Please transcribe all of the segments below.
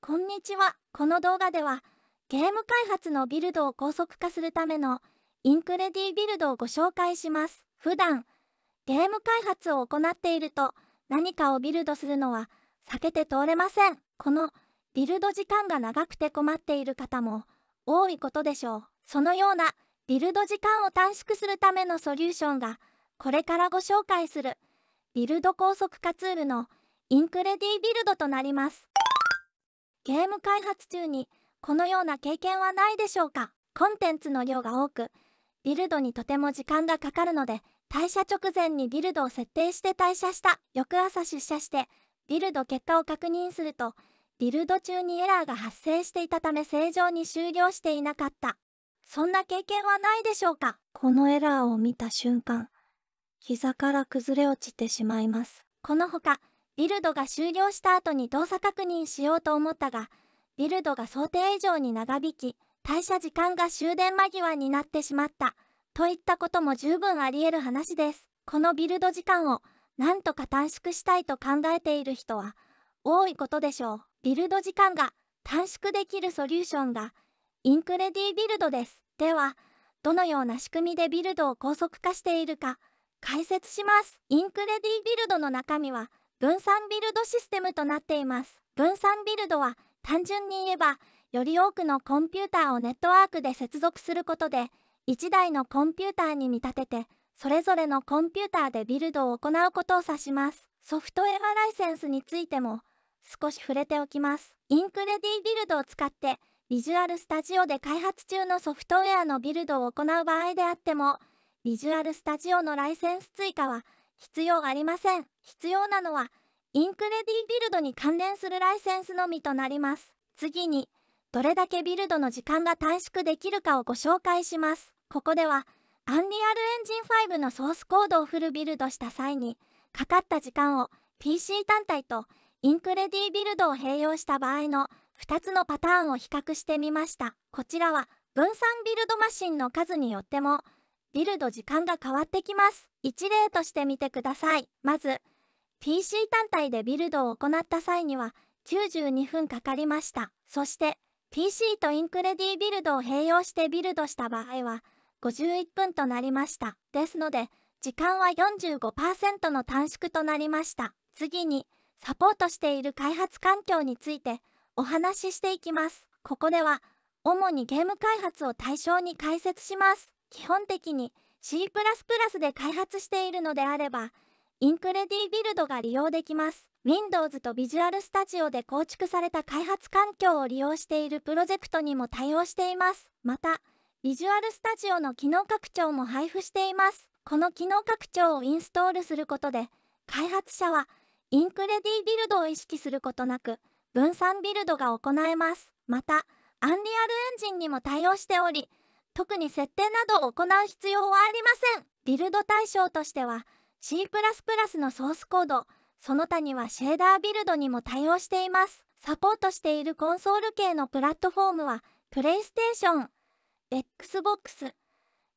こんにちは。この動画では、ゲーム開発のビルドを高速化するためのインクレディビルドをご紹介します。普段、ゲーム開発を行っていると、何かをビルドするのは避けて通れません。このビルド時間が長くて困っている方も多いことでしょう。そのようなビルド時間を短縮するためのソリューションが、これからご紹介するビルド高速化ツールのインクレディビルドとなります。ゲーム開発中にこのような経験はないでしょうかコンテンツの量が多くビルドにとても時間がかかるので退社直前にビルドを設定して退社した翌朝出社してビルド結果を確認するとビルド中にエラーが発生していたため正常に終了していなかったそんな経験はないでしょうかこのエラーを見た瞬間膝から崩れ落ちてしまいますこのほかビルドが終了した後に動作確認しようと思ったが、ビルドが想定以上に長引き、退社時間が終電間際になってしまった、といったことも十分ありえる話です。このビルド時間を、なんとか短縮したいと考えている人は、多いことでしょう。ビルド時間が短縮できるソリューションが、インクレディビルドです。では、どのような仕組みでビルドを高速化しているか、解説します。インクレディビルドの中身は、分散ビルドシステムとなっています。分散ビルドは単純に言えば、より多くのコンピューターをネットワークで接続することで、1台のコンピューターに見立てて、それぞれのコンピューターでビルドを行うことを指します。ソフトウェアライセンスについても少し触れておきます。インクレディビルドを使って、ビジュアルスタジオで開発中のソフトウェアのビルドを行う場合であっても、ビジュアルスタジオのライセンス追加は必要ありません必要なのはインクレディビルドに関連するライセンスのみとなります次にどれだけビルドの時間が短縮できるかをご紹介しますここではアンリアルエンジン5のソースコードをフルビルドした際にかかった時間を PC 単体とインクレディビルドを併用した場合の2つのパターンを比較してみましたこちらは分散ビルドマシンの数によってもビルド時間が変わってきます。一例としてみてください。まず、PC 単体でビルドを行った際には92分かかりました。そして、PC とインクレディビルドを併用してビルドした場合は51分となりました。ですので、時間は45%の短縮となりました。次に、サポートしている開発環境についてお話ししていきます。ここでは、主にゲーム開発を対象に解説します。基本的に C++ で開発しているのであれば、インクレディビルドが利用できます。Windows と Visual Studio で構築された開発環境を利用しているプロジェクトにも対応しています。また、Visual Studio の機能拡張も配布しています。この機能拡張をインストールすることで、開発者はインクレディビルドを意識することなく、分散ビルドが行えます。また、アンリアルエンジンにも対応しており、特に設定などを行う必要はありません。ビルド対象としては C++ のソースコード、その他にはシェーダービルドにも対応しています。サポートしているコンソール系のプラットフォームは、プレイステーション、Xbox、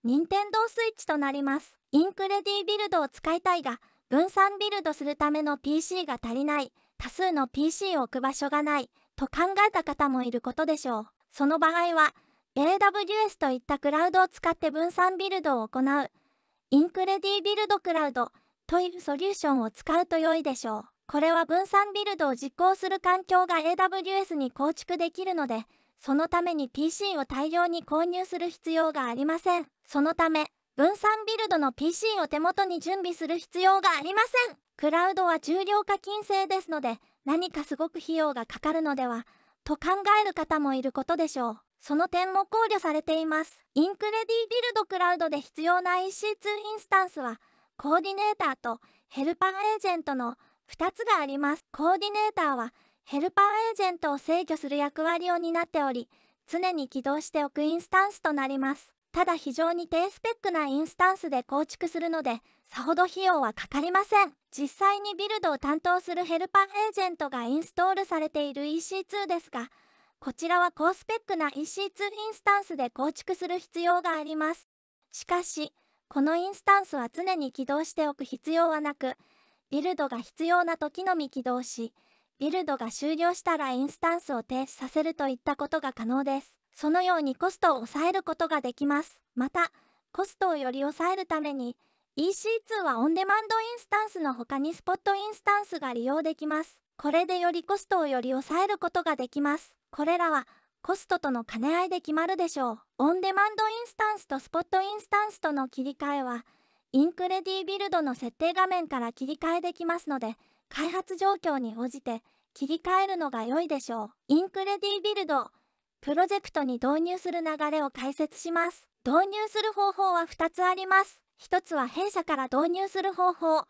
任天堂 switch となります。インクレディビルドを使いたいが、分散ビルドするための PC が足りない、多数の PC を置く場所がない、と考えた方もいることでしょう。その場合は、AWS といったクラウドを使って分散ビルドを行う、インクレディビルドクラウドというソリューションを使うと良いでしょう。これは分散ビルドを実行する環境が AWS に構築できるので、そのために PC を大量に購入する必要がありません。そのため、分散ビルドの PC を手元に準備する必要がありません。クラウドは重量課金制ですので、何かすごく費用がかかるのでは、と考える方もいることでしょう。その点も考慮されています。インクレディビルドクラウドで必要な EC2 インスタンスは、コーディネーターとヘルパーエージェントの2つがあります。コーディネーターは、ヘルパーエージェントを制御する役割を担っており、常に起動しておくインスタンスとなります。ただ非常に低スペックなインスタンスで構築するので、さほど費用はかかりません。実際にビルドを担当するヘルパーエージェントがインストールされている EC2 ですが、こちらは高スペックな EC2 インスタンスで構築する必要があります。しかし、このインスタンスは常に起動しておく必要はなく、ビルドが必要な時のみ起動し、ビルドが終了したらインスタンスを停止させるといったことが可能です。そのようにコストを抑えることができます。また、コストをより抑えるために、EC2 はオンデマンドインスタンスの他にスポットインスタンスが利用できます。これでよりコストをより抑えることができます。これらはコストとの兼ね合いで決まるでしょう。オンデマンドインスタンスとスポットインスタンスとの切り替えは、インクレディビルドの設定画面から切り替えできますので、開発状況に応じて切り替えるのが良いでしょう。インクレディビルド、プロジェクトに導入する流れを解説します。導入する方法は2つあります。一つは弊社から導入する方法、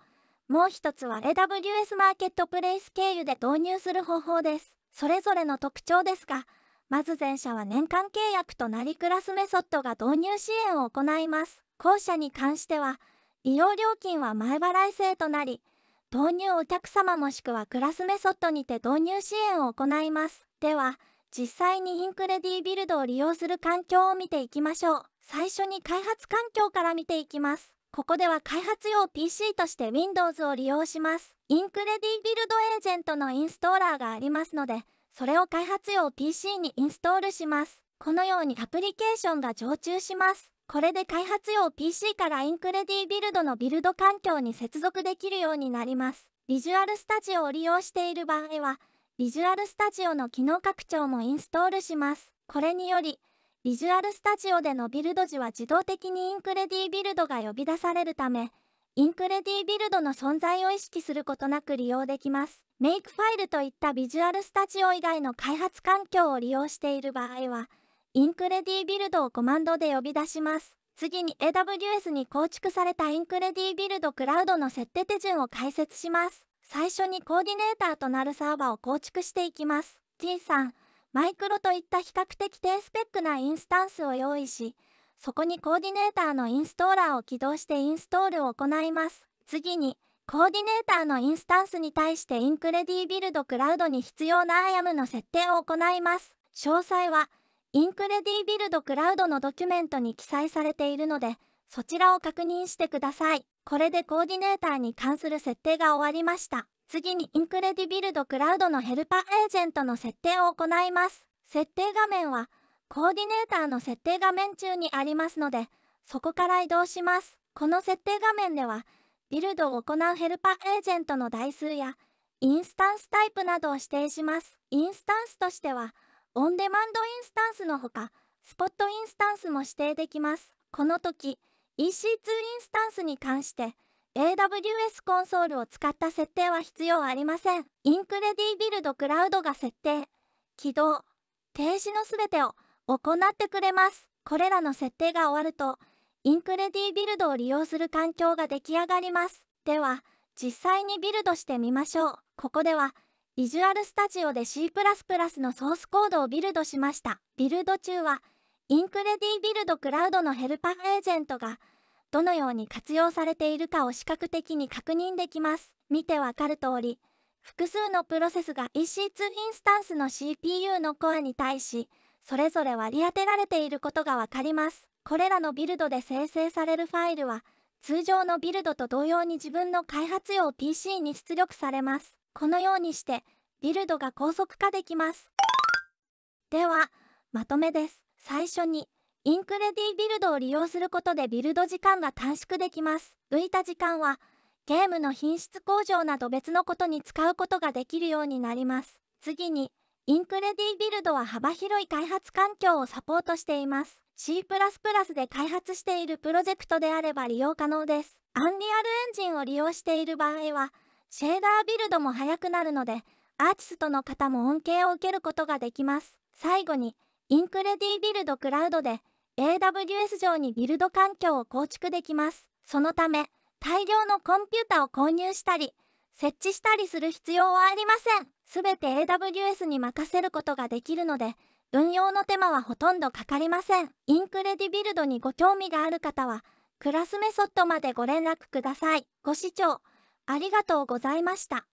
もう一つは AWS マーケットプレイス経由で導入する方法です。それぞれの特徴ですが、まず前者は年間契約となりクラスメソッドが導入支援を行います。後者に関しては、利用料金は前払い制となり、導入お客様もしくはクラスメソッドにて導入支援を行います。では、実際にインクレディビルドを利用する環境を見ていきましょう。最初に開発環境から見ていきます。ここでは開発用 PC として Windows を利用します。インクレディビルドエージェントのインストーラーがありますので、それを開発用 PC にインストールします。このようにアプリケーションが常駐します。これで開発用 PC からインクレディビルドのビルド環境に接続できるようになります。ビジュアルスタジオを利用している場合は、ビジュアルスタジオの機能拡張もインストールします。これにより、ビジュアルスタジオでのビルド時は自動的にインクレディビルドが呼び出されるため、インクレディビルドの存在を意識することなく利用できます。メイクファイルといったビジュアルスタジオ以外の開発環境を利用している場合は、インクレディビルドをコマンドで呼び出します。次に AWS に構築されたインクレディビルドクラウドの設定手順を解説します。最初にコーディネーターとなるサーバを構築していきます。T さん、マイクロといった比較的低スペックなインスタンスを用意し、そこにコーディネーターのインストーラーを起動してインストールを行います。次に、コーディネーターのインスタンスに対してインクレディビルドクラウドに必要な IAM の設定を行います。詳細は、インクレディビルドクラウドのドキュメントに記載されているので、そちらを確認してください。これでコーディネーターに関する設定が終わりました。次にインクレディビルドクラウドのヘルパーエージェントの設定を行います。設定画面はコーディネーターの設定画面中にありますので、そこから移動します。この設定画面では、ビルドを行うヘルパーエージェントの台数や、インスタンスタイプなどを指定します。インスタンスとしては、オンデマンドインスタンスのほか、スポットインスタンスも指定できます。この時、EC2 インスタンスに関して、AWS コンソールを使った設定は必要ありません。インクレディビルドクラウドが設定、起動、停止のすべてを行ってくれます。これらの設定が終わると、インクレディビルドを利用する環境が出来上がります。では、実際にビルドしてみましょう。ここでは、ビジュアルスタジオで C++ のソースコードをビルドしました。ビルド中は、インクレディビルドクラウドのヘルパーエージェントが、どのように活用されているかを視覚的に確認できます。見てわかる通り、複数のプロセスが EC2 インスタンスの CPU のコアに対し、それぞれ割り当てられていることがわかります。これらのビルドで生成されるファイルは、通常のビルドと同様に自分の開発用 PC に出力されます。このようにして、ビルドが高速化できます。では、まとめです。最初に、インクレディビルドを利用することでビルド時間が短縮できます。浮いた時間は、ゲームの品質向上など別のことに使うことができるようになります。次に、インクレディビルドは幅広い開発環境をサポートしています。C++ で開発しているプロジェクトであれば利用可能です。アンリアルエンジンを利用している場合は、シェーダービルドも速くなるので、アーティストの方も恩恵を受けることができます。最後に、インクレディビルドクラウドで、AWS 上にビルド環境を構築できます。そのため、大量のコンピュータを購入したり、設置したりする必要はありません。すべて AWS に任せることができるので、運用の手間はほとんどかかりません。インクレディビルドにご興味がある方は、クラスメソッドまでご連絡ください。ご視聴ありがとうございました。